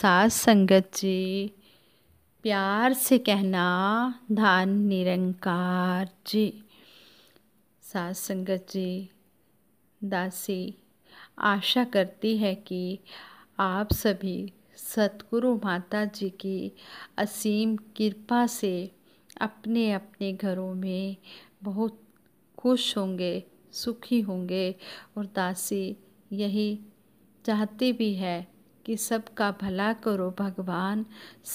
सास संगत जी प्यार से कहना धान निरंकार जी सास संगत जी दासी आशा करती है कि आप सभी सतगुरु माता जी की असीम कृपा से अपने अपने घरों में बहुत खुश होंगे सुखी होंगे और दासी यही चाहती भी है कि सबका भला करो भगवान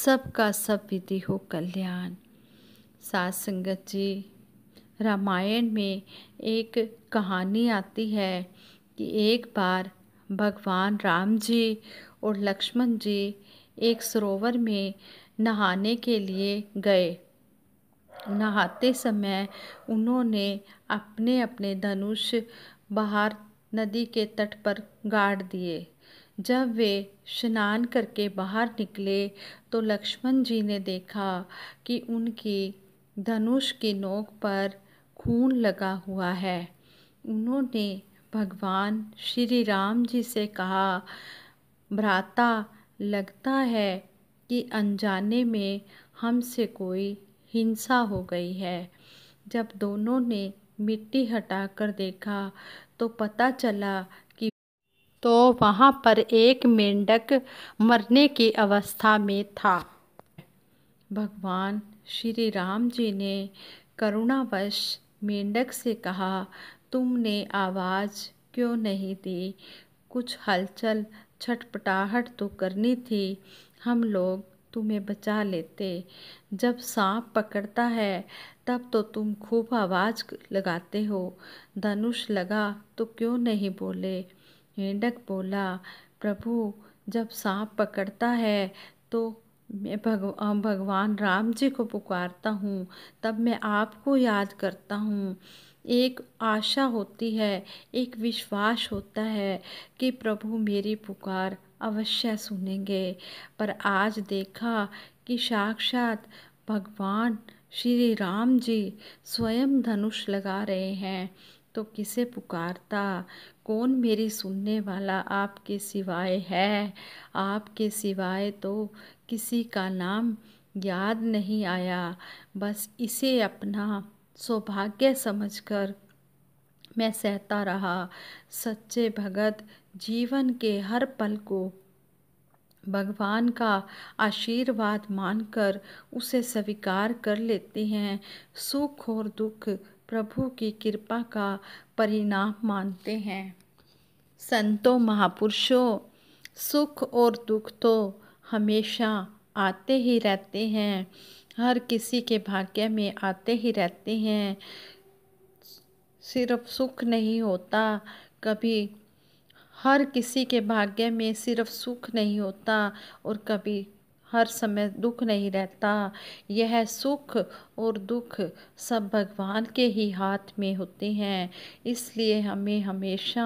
सबका सब विधि हो कल्याण सात संगत जी रामायण में एक कहानी आती है कि एक बार भगवान राम जी और लक्ष्मण जी एक सरोवर में नहाने के लिए गए नहाते समय उन्होंने अपने अपने धनुष बाहर नदी के तट पर गाड़ दिए जब वे स्नान करके बाहर निकले तो लक्ष्मण जी ने देखा कि उनकी धनुष की नोक पर खून लगा हुआ है उन्होंने भगवान श्री राम जी से कहा भ्राता लगता है कि अनजाने में हमसे कोई हिंसा हो गई है जब दोनों ने मिट्टी हटाकर देखा तो पता चला तो वहाँ पर एक मेंढक मरने की अवस्था में था भगवान श्री राम जी ने करुणावश मेंढक से कहा तुमने आवाज़ क्यों नहीं दी कुछ हलचल छटपटाहट तो करनी थी हम लोग तुम्हें बचा लेते जब सांप पकड़ता है तब तो तुम खूब आवाज़ लगाते हो धनुष लगा तो क्यों नहीं बोले मेंढक बोला प्रभु जब सांप पकड़ता है तो मैं भग भगवान राम जी को पुकारता हूँ तब मैं आपको याद करता हूँ एक आशा होती है एक विश्वास होता है कि प्रभु मेरी पुकार अवश्य सुनेंगे पर आज देखा कि साक्षात भगवान श्री राम जी स्वयं धनुष लगा रहे हैं तो किसे पुकारता कौन मेरी सुनने वाला आपके सिवाय है आपके सिवाय तो किसी का नाम याद नहीं आया बस इसे अपना सौभाग्य समझकर मैं सहता रहा सच्चे भगत जीवन के हर पल को भगवान का आशीर्वाद मानकर उसे स्वीकार कर लेते हैं सुख और दुख प्रभु की कृपा का परिणाम मानते हैं संतों महापुरुषों सुख और दुख तो हमेशा आते ही रहते हैं हर किसी के भाग्य में आते ही रहते हैं सिर्फ सुख नहीं होता कभी हर किसी के भाग्य में सिर्फ सुख नहीं होता और कभी हर समय दुख नहीं रहता यह सुख और दुख सब भगवान के ही हाथ में होते हैं इसलिए हमें हमेशा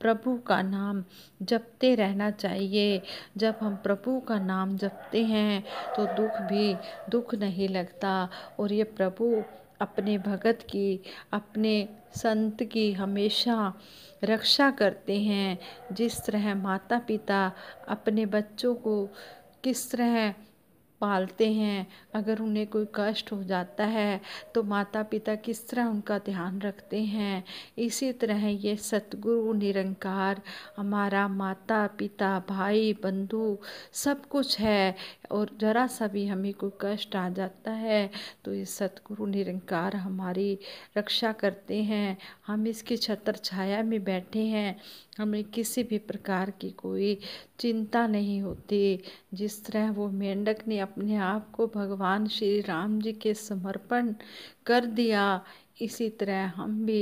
प्रभु का नाम जपते रहना चाहिए जब हम प्रभु का नाम जपते हैं तो दुख भी दुख नहीं लगता और ये प्रभु अपने भगत की अपने संत की हमेशा रक्षा करते हैं जिस तरह माता पिता अपने बच्चों को किस तरह पालते हैं अगर उन्हें कोई कष्ट हो जाता है तो माता पिता किस तरह उनका ध्यान रखते हैं इसी तरह ये सतगुरु निरंकार हमारा माता पिता भाई बंधु सब कुछ है और ज़रा सा भी हमें कोई कष्ट आ जाता है तो ये सतगुरु निरंकार हमारी रक्षा करते हैं हम इसकी छत्र छाया में बैठे हैं हमें किसी भी प्रकार की कोई चिंता नहीं होती जिस तरह वो मेंढक ने अपने अपने आप को भगवान श्री राम जी के समर्पण कर दिया इसी तरह हम भी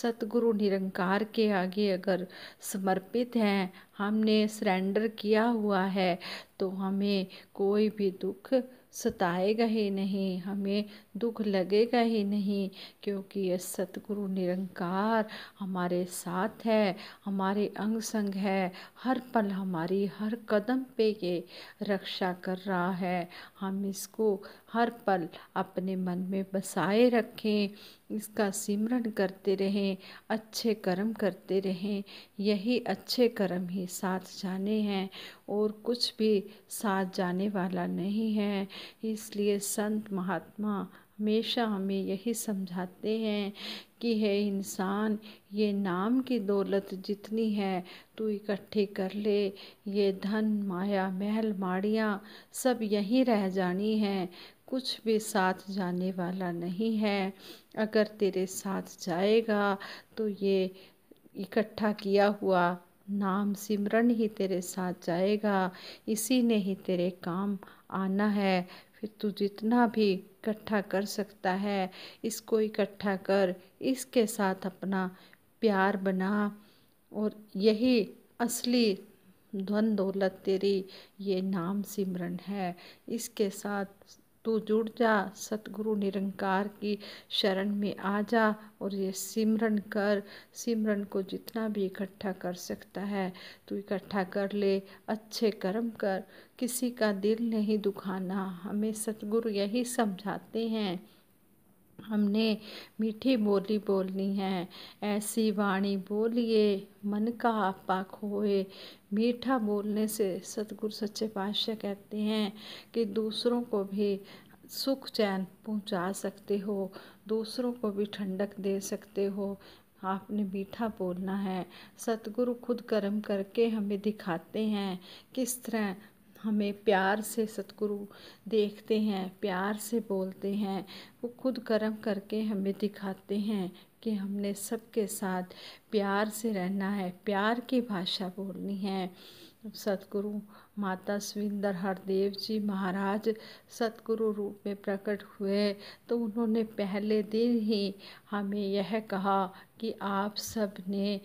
सतगुरु निरंकार के आगे अगर समर्पित हैं हमने सरेंडर किया हुआ है तो हमें कोई भी दुख सताएगा ही नहीं हमें दुख लगेगा ही नहीं क्योंकि ये सतगुरु निरंकार हमारे साथ है हमारे अंग संग है हर पल हमारी हर कदम पे ये रक्षा कर रहा है हम इसको हर पल अपने मन में बसाए रखें इसका सिमरन करते रहें अच्छे कर्म करते रहें यही अच्छे कर्म ही साथ जाने हैं और कुछ भी साथ जाने वाला नहीं है इसलिए संत महात्मा हमेशा हमें यही समझाते हैं कि है इंसान ये नाम की दौलत जितनी है तू इकट्ठी कर ले ये धन माया महल माड़ियाँ सब यहीं रह जानी हैं कुछ भी साथ जाने वाला नहीं है अगर तेरे साथ जाएगा तो ये इकट्ठा किया हुआ नाम सिमरन ही तेरे साथ जाएगा इसी ने ही तेरे काम आना है फिर तू जितना भी इकट्ठा कर सकता है इसको इकट्ठा कर इसके साथ अपना प्यार बना और यही असली धन दौलत तेरी ये नाम सिमरन है इसके साथ तू जुड़ जा सतगुरु निरंकार की शरण में आ जा और ये सिमरन कर सिमरन को जितना भी इकट्ठा कर सकता है तू इकट्ठा कर ले अच्छे कर्म कर किसी का दिल नहीं दुखाना हमें सतगुरु यही समझाते हैं हमने मीठी बोली बोलनी है ऐसी वाणी बोलिए मन का आपा खोए मीठा बोलने से सतगुरु सच्चे पातशाह कहते हैं कि दूसरों को भी सुख चैन पहुंचा सकते हो दूसरों को भी ठंडक दे सकते हो आपने मीठा बोलना है सतगुरु खुद कर्म करके हमें दिखाते हैं किस तरह हमें प्यार से सतगुरु देखते हैं प्यार से बोलते हैं वो खुद कर्म करके हमें दिखाते हैं कि हमने सबके साथ प्यार से रहना है प्यार की भाषा बोलनी है सतगुरु माता सुविंदर हरदेव जी महाराज सतगुरु रूप में प्रकट हुए तो उन्होंने पहले दिन ही हमें यह कहा कि आप सब ने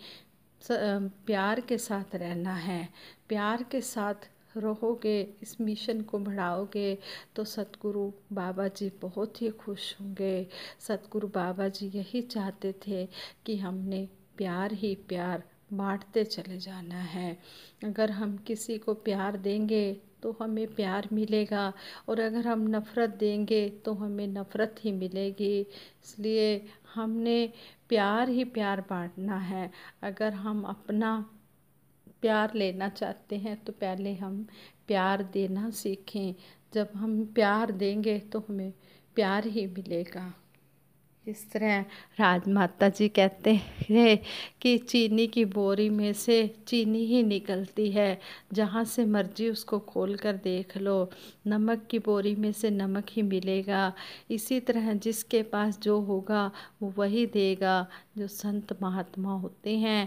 प्यार के साथ रहना है प्यार के साथ रहोगे इस मिशन को बढ़ाओगे तो सतगुरु बाबा जी बहुत ही खुश होंगे सतगुरु बाबा जी यही चाहते थे कि हमने प्यार ही प्यार बांटते चले जाना है अगर हम किसी को प्यार देंगे तो हमें प्यार मिलेगा और अगर हम नफ़रत देंगे तो हमें नफ़रत ही मिलेगी इसलिए हमने प्यार ही प्यार बांटना है अगर हम अपना प्यार लेना चाहते हैं तो पहले हम प्यार देना सीखें जब हम प्यार देंगे तो हमें प्यार ही मिलेगा इस तरह राजमाता जी कहते हैं कि चीनी की बोरी में से चीनी ही निकलती है जहाँ से मर्जी उसको खोल कर देख लो नमक की बोरी में से नमक ही मिलेगा इसी तरह जिसके पास जो होगा वो वही देगा जो संत महात्मा होते हैं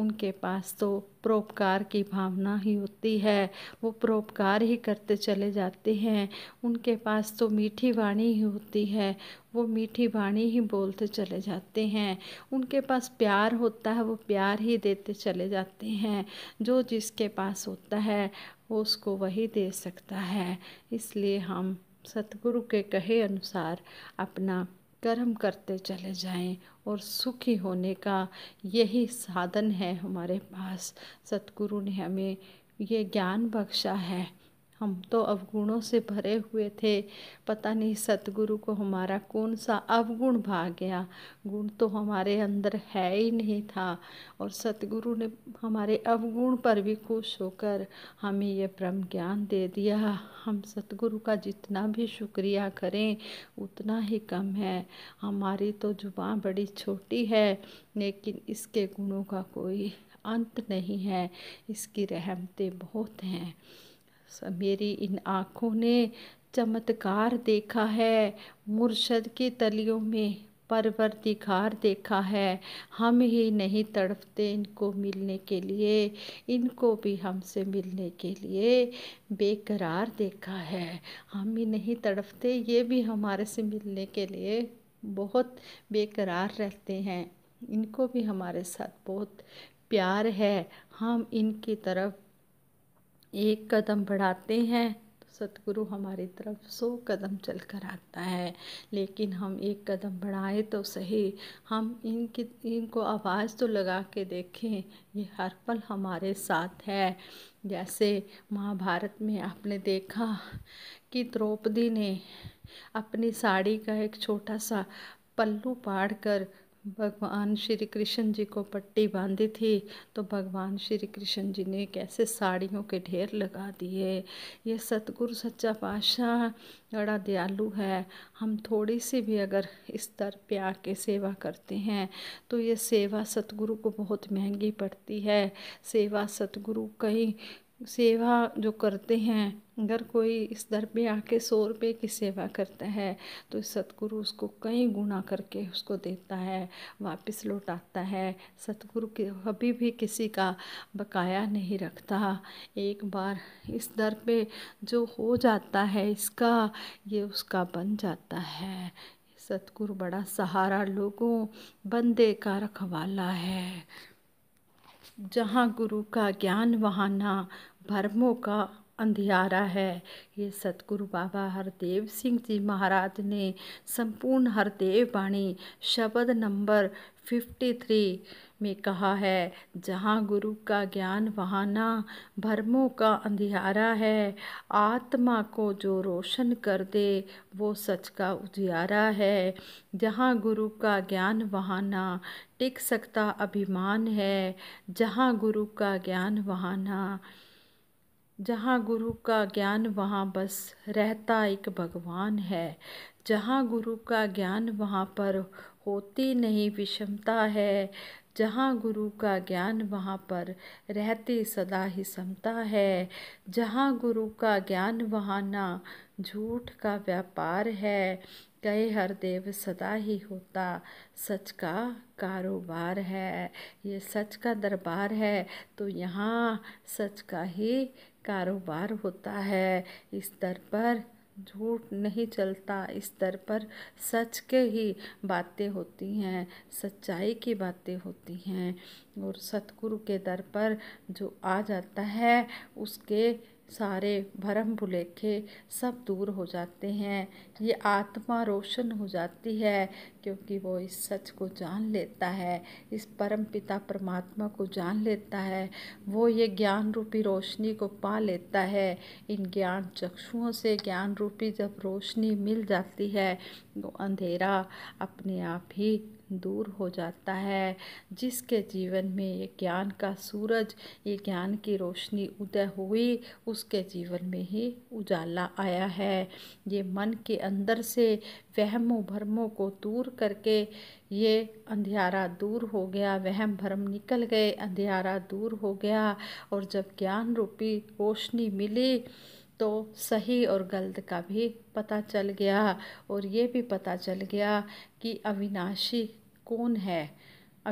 उनके पास तो परोपकार की भावना ही होती है वो परोपकार ही करते चले जाते हैं उनके पास तो मीठी वाणी ही होती है वो मीठी वाणी ही बोलते चले जाते हैं उनके पास प्यार होता है वो प्यार ही देते चले जाते हैं जो जिसके पास होता है वो उसको वही दे सकता है इसलिए हम सतगुरु के कहे अनुसार अपना कर्म करते चले जाएं और सुखी होने का यही साधन है हमारे पास सतगुरु ने हमें ये ज्ञान बख्शा है हम तो अवगुणों से भरे हुए थे पता नहीं सतगुरु को हमारा कौन सा अवगुण भाग गया गुण तो हमारे अंदर है ही नहीं था और सतगुरु ने हमारे अवगुण पर भी खुश होकर हमें यह ब्रह्म ज्ञान दे दिया हम सतगुरु का जितना भी शुक्रिया करें उतना ही कम है हमारी तो जुबान बड़ी छोटी है लेकिन इसके गुणों का कोई अंत नहीं है इसकी रहमतें बहुत हैं मेरी इन आँखों ने चमत्कार देखा है मुर्शद के तलियों में परवरदिगार देखा है हम ही नहीं तड़पते इनको मिलने के लिए इनको भी हमसे मिलने के लिए बेकरार देखा है हम ही नहीं तड़पते ये भी हमारे से मिलने के लिए बहुत बेकरार रहते हैं इनको भी हमारे साथ बहुत प्यार है हम इनकी तरफ एक कदम बढ़ाते हैं तो सतगुरु हमारी तरफ सौ कदम चल कर आता है लेकिन हम एक कदम बढ़ाएं तो सही हम इनकी इनको आवाज़ तो लगा के देखें ये हर पल हमारे साथ है जैसे महाभारत में आपने देखा कि द्रौपदी ने अपनी साड़ी का एक छोटा सा पल्लू पाड़ कर भगवान श्री कृष्ण जी को पट्टी बांधी थी तो भगवान श्री कृष्ण जी ने कैसे साड़ियों के ढेर लगा दिए ये सतगुरु सच्चा पाशाह बड़ा दयालु है हम थोड़ी सी भी अगर इस तर प्यार आके सेवा करते हैं तो ये सेवा सतगुरु को बहुत महंगी पड़ती है सेवा सतगुरु कई सेवा जो करते हैं अगर कोई इस दर पे आके सौ रुपये की सेवा करता है तो सतगुरु उसको कई गुना करके उसको देता है वापस लौटाता है सतगुरु के कभी भी किसी का बकाया नहीं रखता एक बार इस दर पे जो हो जाता है इसका ये उसका बन जाता है सतगुरु बड़ा सहारा लोगों बंदे का रखवाला है जहाँ गुरु का ज्ञान वहाँ ना भरमों का अंधियारा है ये सतगुरु बाबा हरदेव सिंह जी महाराज ने संपूर्ण हरदेव वाणी शब्द नंबर फिफ्टी थ्री में कहा है जहाँ गुरु का ज्ञान वहाँ ना का अंधियारा है आत्मा को जो रोशन कर दे वो सच का उजियारा है जहाँ गुरु का ज्ञान वहाँ ना टिक सकता अभिमान है जहाँ गुरु का ज्ञान वहाँ ना जहाँ गुरु का ज्ञान वहाँ बस रहता एक भगवान है जहाँ गुरु का ज्ञान वहाँ पर होती नहीं विषमता है जहाँ गुरु का ज्ञान वहाँ पर रहती सदा ही समता है जहाँ गुरु का ज्ञान वहाँ ना झूठ का व्यापार है कहे हर देव सदा ही होता सच का कारोबार है ये सच का दरबार है तो यहाँ सच का ही कारोबार होता है इस दर पर झूठ नहीं चलता इस दर पर सच के ही बातें होती हैं सच्चाई की बातें होती हैं और सतगुरु के दर पर जो आ जाता है उसके सारे भरम भुलेखे सब दूर हो जाते हैं ये आत्मा रोशन हो जाती है क्योंकि वो इस सच को जान लेता है इस परम पिता परमात्मा को जान लेता है वो ये ज्ञान रूपी रोशनी को पा लेता है इन ज्ञान चक्षुओं से ज्ञान रूपी जब रोशनी मिल जाती है तो अंधेरा अपने आप ही दूर हो जाता है जिसके जीवन में ये ज्ञान का सूरज ये ज्ञान की रोशनी उदय हुई उसके जीवन में ही उजाला आया है ये मन के अंदर से वहमों भ्रमों को दूर करके ये अंधियारा दूर हो गया वहम भ्रम निकल गए अंधियारा दूर हो गया और जब ज्ञान रूपी रोशनी मिली तो सही और गलत का भी पता चल गया और ये भी पता चल गया कि अविनाशी कौन है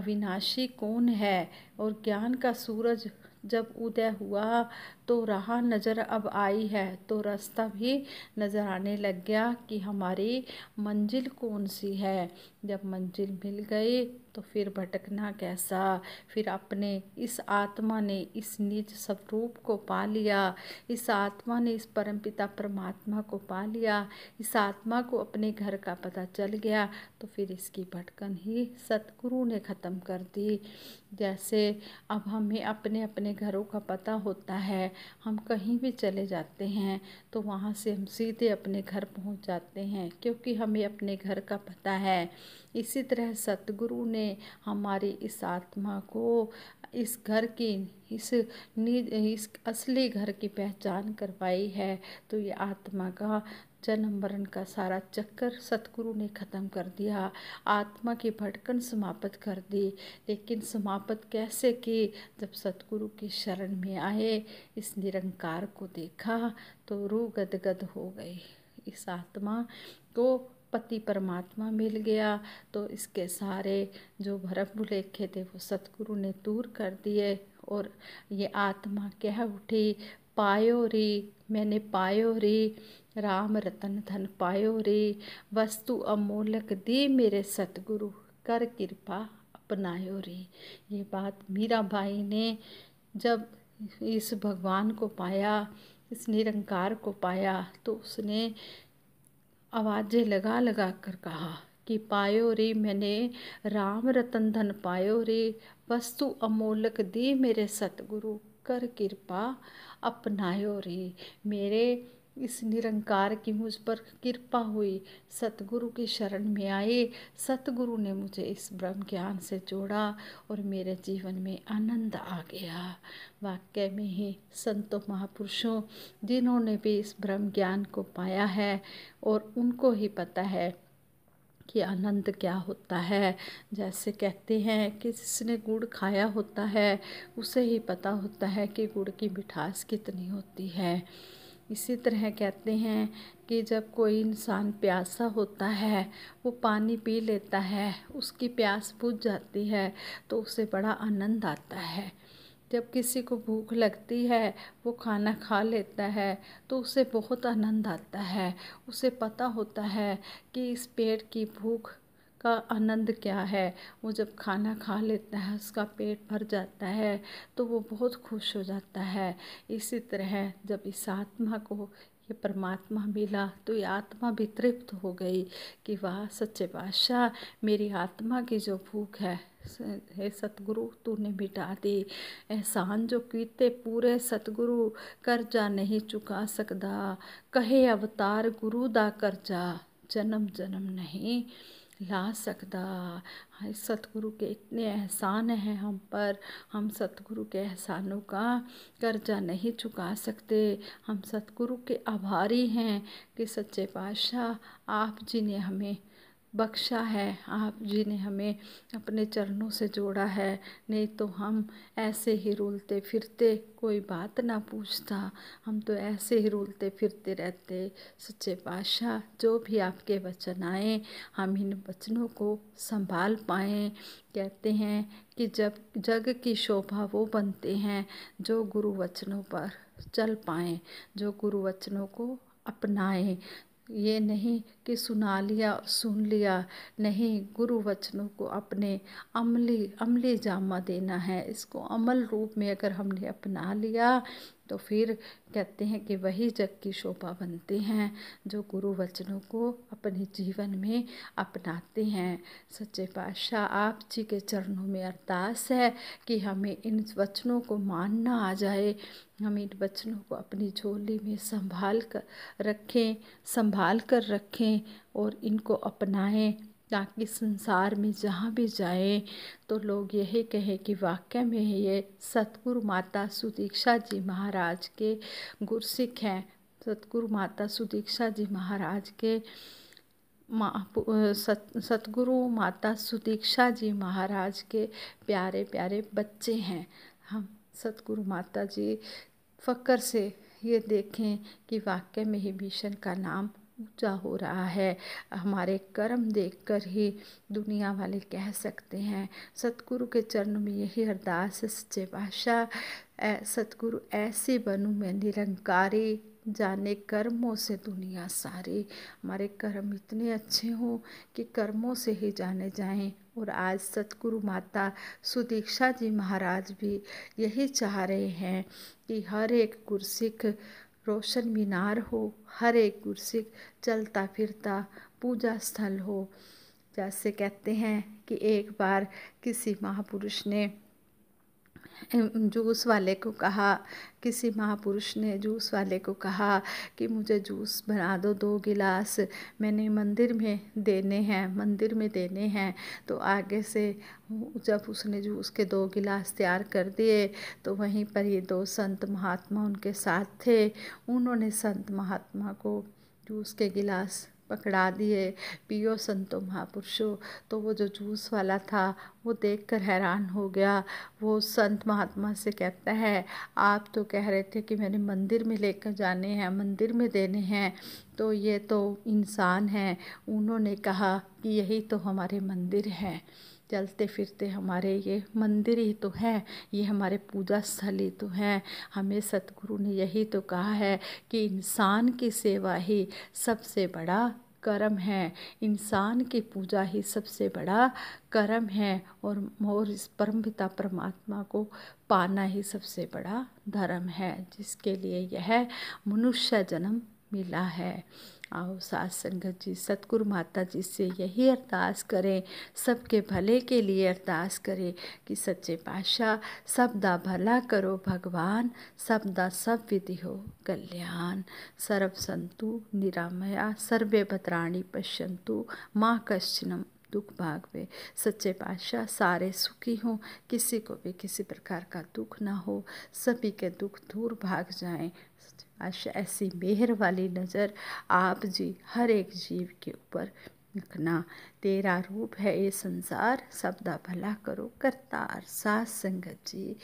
अविनाशी कौन है और ज्ञान का सूरज जब उदय हुआ तो राह नज़र अब आई है तो रास्ता भी नज़र आने लग गया कि हमारी मंजिल कौन सी है जब मंजिल मिल गई तो फिर भटकना कैसा फिर अपने इस आत्मा ने इस निज स्वरूप को पा लिया इस आत्मा ने इस परमपिता परमात्मा को पा लिया इस आत्मा को अपने घर का पता चल गया तो फिर इसकी भटकन ही सतगुरु ने ख़त्म कर दी जैसे अब हमें अपने अपने घरों का पता होता है हम कहीं भी चले जाते हैं तो वहाँ से हम सीधे अपने घर पहुँच जाते हैं क्योंकि हमें अपने घर का पता है इसी तरह सतगुरु ने हमारी इस आत्मा को इस घर की इस इस असली घर की पहचान करवाई है तो ये आत्मा का जन्म मरण का सारा चक्कर सतगुरु ने ख़त्म कर दिया आत्मा की भटकन समाप्त कर दी लेकिन समाप्त कैसे की जब सतगुरु की शरण में आए इस निरंकार को देखा तो रू गदगद हो गई इस आत्मा को पति परमात्मा मिल गया तो इसके सारे जो भरम भुलेखे थे वो सतगुरु ने दूर कर दिए और ये आत्मा कह उठी पायो री मैंने पायो री राम रतन धन पायो री वस्तु अमोलक दी मेरे सतगुरु कर कृपा अपनायो री ये बात मीरा भाई ने जब इस भगवान को पाया इस निरंकार को पाया तो उसने आवाज़ें लगा लगा कर कहा कि पायो रे मैंने राम रतन धन पायो रे वस्तु अमोलक दी मेरे सतगुरु कर कृपा अपनायो रे मेरे इस निरंकार की मुझ पर कृपा हुई सतगुरु की शरण में आए सतगुरु ने मुझे इस ब्रह्म ज्ञान से जोड़ा और मेरे जीवन में आनंद आ गया वाक्य में ही संतों महापुरुषों जिन्होंने भी इस ब्रह्म ज्ञान को पाया है और उनको ही पता है कि आनंद क्या होता है जैसे कहते हैं कि जिसने गुड़ खाया होता है उसे ही पता होता है कि गुड़ की मिठास कितनी होती है इसी तरह कहते हैं कि जब कोई इंसान प्यासा होता है वो पानी पी लेता है उसकी प्यास बुझ जाती है तो उसे बड़ा आनंद आता है जब किसी को भूख लगती है वो खाना खा लेता है तो उसे बहुत आनंद आता है उसे पता होता है कि इस पेट की भूख का आनंद क्या है वो जब खाना खा लेता है उसका पेट भर जाता है तो वो बहुत खुश हो जाता है इसी तरह जब इस आत्मा को ये परमात्मा मिला तो ये आत्मा भी तृप्त हो गई कि वाह सच्चे बादशाह मेरी आत्मा की जो भूख है हे सतगुरु तूने मिटा दी एहसान जो कीते पूरे सतगुरु करजा नहीं चुका सकदा कहे अवतार गुरु दा करजा जन्म जन्म नहीं ला सकदा हाय सतगुरु के इतने एहसान हैं हम पर हम सतगुरु के एहसानों का कर्जा नहीं चुका सकते हम सतगुरु के आभारी हैं कि सच्चे पातशाह आप जी ने हमें बख्शा है आप जी ने हमें अपने चरणों से जोड़ा है नहीं तो हम ऐसे ही रुलते फिरते कोई बात ना पूछता हम तो ऐसे ही रोलते फिरते रहते सच्चे बादशाह जो भी आपके वचन आए हम इन वचनों को संभाल पाएँ कहते हैं कि जब जग की शोभा वो बनते हैं जो गुरु वचनों पर चल पाएँ जो गुरु वचनों को अपनाएं ये नहीं कि सुना लिया सुन लिया नहीं गुरु वचनों को अपने अमली अमली जामा देना है इसको अमल रूप में अगर हमने अपना लिया तो फिर कहते हैं कि वही जग की शोभा बनते हैं जो गुरु वचनों को अपने जीवन में अपनाते हैं सच्चे पातशाह आप जी के चरणों में अरदास है कि हमें इन वचनों को मानना आ जाए हम इन वचनों को अपनी झोली में संभाल कर रखें संभाल कर रखें और इनको अपनाएं ताकि संसार में जहाँ भी जाएं तो लोग यही कहें कि वाक्य में ये सतगुरु माता सुदीक्षा जी महाराज के गुरसिख हैं सतगुरु माता सुदीक्षा जी महाराज के सत सतगुरु माता सुदीक्षा जी महाराज के प्यारे प्यारे बच्चे हैं हम सतगुरु माता जी फ़क्र से ये देखें कि वाक्य में ही भीषण का नाम ऊँचा हो रहा है हमारे कर्म देखकर ही दुनिया वाले कह सकते हैं सतगुरु के चरण में यही अरदास है सच्चे पाशाह सतगुरु ऐसे बनूँ मैं निरंकारी जाने कर्मों से दुनिया सारी हमारे कर्म इतने अच्छे हों कि कर्मों से ही जाने जाएं और आज सतगुरु माता सुदीक्षा जी महाराज भी यही चाह रहे हैं कि हर एक गुरसिख रोशन मीनार हो हर एक कुर्सी चलता फिरता पूजा स्थल हो जैसे कहते हैं कि एक बार किसी महापुरुष ने जूस वाले को कहा किसी महापुरुष ने जूस वाले को कहा कि मुझे जूस बना दो दो गिलास मैंने मंदिर में देने हैं मंदिर में देने हैं तो आगे से जब उसने जूस के दो गिलास तैयार कर दिए तो वहीं पर ये दो संत महात्मा उनके साथ थे उन्होंने संत महात्मा को जूस के गिलास पकड़ा दिए पियो संतो महापुरुषो तो वो जो जूस वाला था वो देखकर हैरान हो गया वो संत महात्मा से कहता है आप तो कह रहे थे कि मैंने मंदिर में लेकर जाने हैं मंदिर में देने हैं तो ये तो इंसान हैं उन्होंने कहा कि यही तो हमारे मंदिर हैं चलते फिरते हमारे ये मंदिर ही तो हैं ये हमारे पूजा स्थल ही तो हैं हमें सतगुरु ने यही तो कहा है कि इंसान की सेवा ही सबसे बड़ा कर्म है इंसान की पूजा ही सबसे बड़ा कर्म है और मोर इस परमपिता परमात्मा को पाना ही सबसे बड़ा धर्म है जिसके लिए यह मनुष्य जन्म मिला है आओ सात संगत जी सतगुरु माता जी से यही अरदास करें सबके भले के लिए अरदास करें कि सच्चे पाशाह सब दा भला करो भगवान सब दा सब विधि हो कल्याण सर्व संतु निरामया सर्वे भद्राणी पश्यंतु माँ कश्चिनम दुख भागवे सच्चे पातशाह सारे सुखी हों किसी को भी किसी प्रकार का दुख ना हो सभी के दुख दूर भाग जाएं पातशाह ऐसी मेहर वाली नज़र आप जी हर एक जीव के ऊपर रखना तेरा रूप है ये संसार सबदा भला करो करतार सास संगत जी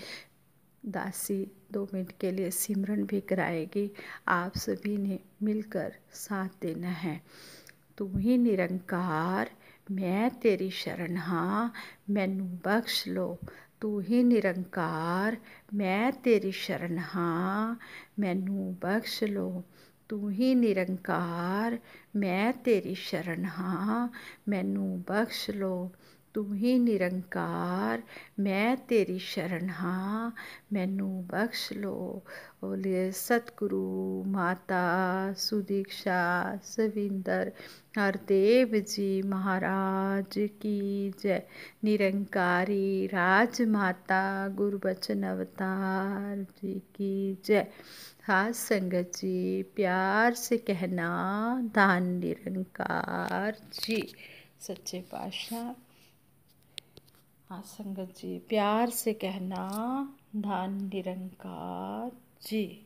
दासी दो मिनट के लिए सिमरन भी कराएगी आप सभी ने मिलकर साथ देना है तुम ही निरंकार ਮੈਂ ਤੇਰੀ ਸ਼ਰਨ ਹਾਂ ਮੈਨੂੰ ਬਖਸ਼ ਲੋ ਤੂੰ ਹੀ ਨਿਰੰਕਾਰ ਮੈਂ ਤੇਰੀ ਸ਼ਰਨ ਹਾਂ ਮੈਨੂੰ ਬਖਸ਼ ਲੋ ਤੂੰ ਹੀ ਨਿਰੰਕਾਰ ਮੈਂ ਤੇਰੀ ਸ਼ਰਨ ਹਾਂ ਮੈਨੂੰ ਬਖਸ਼ ਲੋ तू ही निरंकार मैं तेरी शरण हाँ मैनू बख्श लो बोले सतगुरु माता सुदीक्षा सविंदर हरदेव जी महाराज की जय निरंकारी राज माता गुरुबचन अवतार जी की जय हाँ संगत जी प्यार से कहना दान निरंकार जी सच्चे पाशाह हाँ संगत जी प्यार से कहना धन निरंकार जी